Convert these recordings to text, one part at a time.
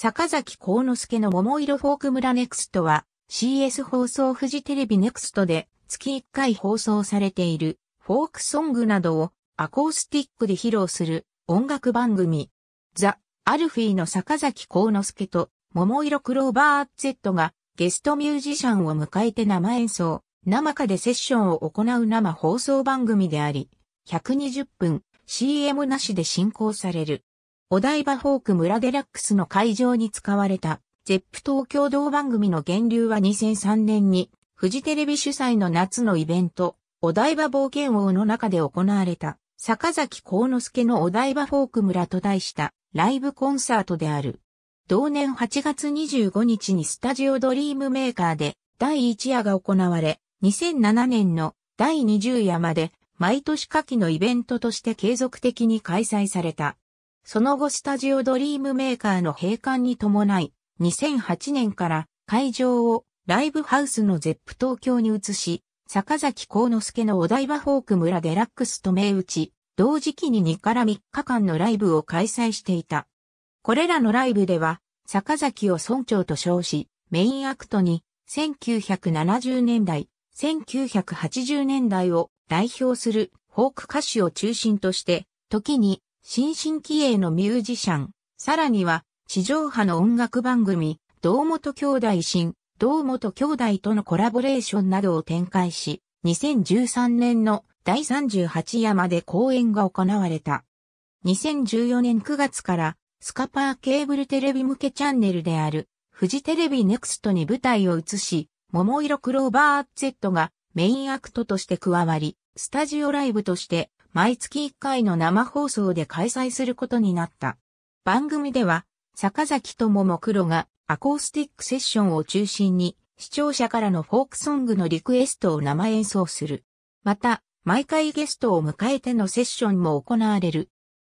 坂崎幸之助の桃色フォーク村ネクストは CS 放送フジテレビネクストで月1回放送されているフォークソングなどをアコースティックで披露する音楽番組ザ・アルフィーの坂崎幸之助と桃色クローバー Z がゲストミュージシャンを迎えて生演奏、生歌でセッションを行う生放送番組であり、120分 CM なしで進行される。お台場フォーク村デラックスの会場に使われた、ゼップ東京同番組の源流は2003年に、フジテレビ主催の夏のイベント、お台場冒険王の中で行われた、坂崎幸之助のお台場フォーク村と題したライブコンサートである。同年8月25日にスタジオドリームメーカーで第1夜が行われ、2007年の第20夜まで毎年夏季のイベントとして継続的に開催された。その後スタジオドリームメーカーの閉館に伴い、2008年から会場をライブハウスのゼップ東京に移し、坂崎幸之助のお台場フォーク村デラックスと銘打ち、同時期に2から3日間のライブを開催していた。これらのライブでは、坂崎を村長と称し、メインアクトに、1970年代、1980年代を代表するフォーク歌手を中心として、時に新進気鋭のミュージシャン、さらには、地上波の音楽番組、堂本兄弟新、堂本兄弟とのコラボレーションなどを展開し、2013年の第38まで公演が行われた。2014年9月から、スカパーケーブルテレビ向けチャンネルである、フジテレビネクストに舞台を移し、桃色クローバー Z がメインアクトとして加わり、スタジオライブとして毎月1回の生放送で開催することになった。番組では、坂崎智も黒がアコースティックセッションを中心に、視聴者からのフォークソングのリクエストを生演奏する。また、毎回ゲストを迎えてのセッションも行われる。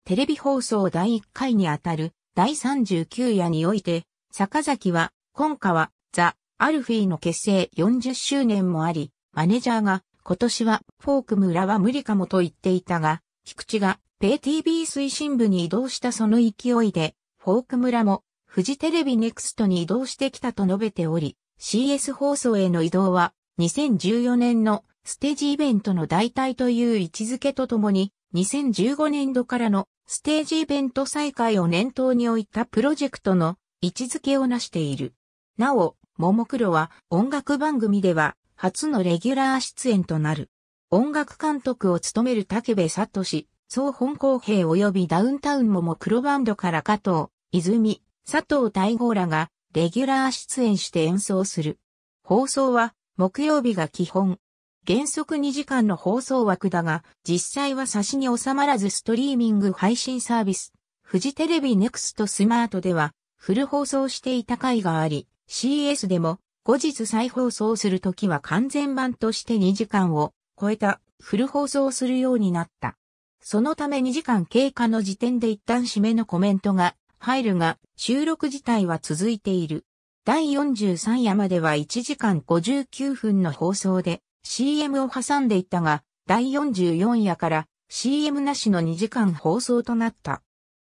テレビ放送第1回にあたる第39夜において、坂崎は、今夏は、ザ・アルフィーの結成40周年もあり、マネージャーが、今年はフォーク村は無理かもと言っていたが、菊池がペイ TV 推進部に移動したその勢いで、フォーク村もフジテレビネクストに移動してきたと述べており、CS 放送への移動は2014年のステージイベントの代替という位置づけとともに、2015年度からのステージイベント再開を念頭に置いたプロジェクトの位置づけを成している。なお、ももクロは音楽番組では初のレギュラー出演となる。音楽監督を務める竹部氏、総本公平及びダウンタウンもも黒バンドから加藤、泉、佐藤大吾らがレギュラー出演して演奏する。放送は木曜日が基本。原則2時間の放送枠だが、実際は差しに収まらずストリーミング配信サービス、フジテレビネクストスマートではフル放送していた回があり、CS でも後日再放送するときは完全版として2時間を超えたフル放送するようになった。そのため2時間経過の時点で一旦締めのコメントが入るが、収録自体は続いている。第43夜までは1時間59分の放送で CM を挟んでいったが、第44夜から CM なしの2時間放送となった。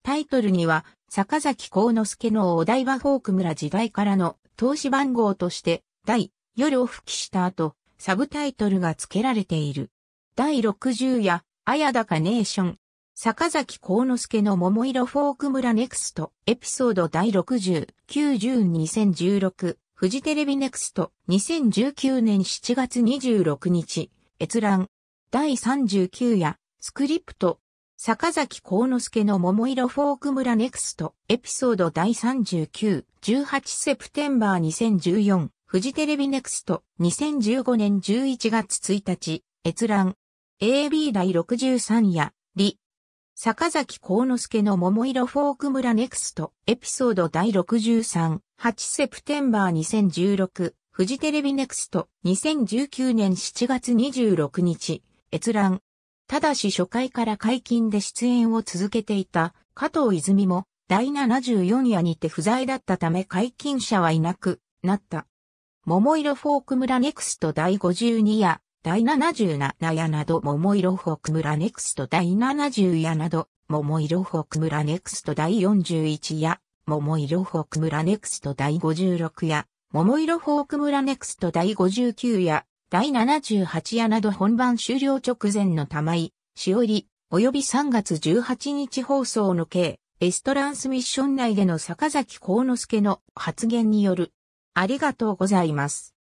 タイトルには、坂崎幸之助のお台場フォーク村時代からの投資番号として、第夜を吹きした後、サブタイトルが付けられている。第60や、綾高ネーション、坂崎幸之助の桃色フォーク村ネクスト、エピソード第60、90-2016、フジテレビネクスト、2019年7月26日、閲覧。第39夜、スクリプト、坂崎幸之助の桃色フォーク村ネクストエピソード第39、18セプテンバー2014、フジテレビネクスト2015年11月1日、閲覧。AB 第63夜、リ。坂崎幸之助の桃色フォーク村ネクストエピソード第63、8セプテンバー2016、フジテレビネクスト2019年7月26日、閲覧。ただし初回から解禁で出演を続けていた加藤泉も第74夜にて不在だったため解禁者はいなくなった。桃色フォーク村ネクスト第52夜、第77夜など桃色フォーク村ネクスト第70夜など桃色フォーク村ネクスト第41夜、桃色フォーク村ネクスト第56夜、桃色フォーク村ネクスト第59夜、第78夜など本番終了直前の玉井、しおり、及び3月18日放送の計、エストランスミッション内での坂崎幸之助の発言による、ありがとうございます。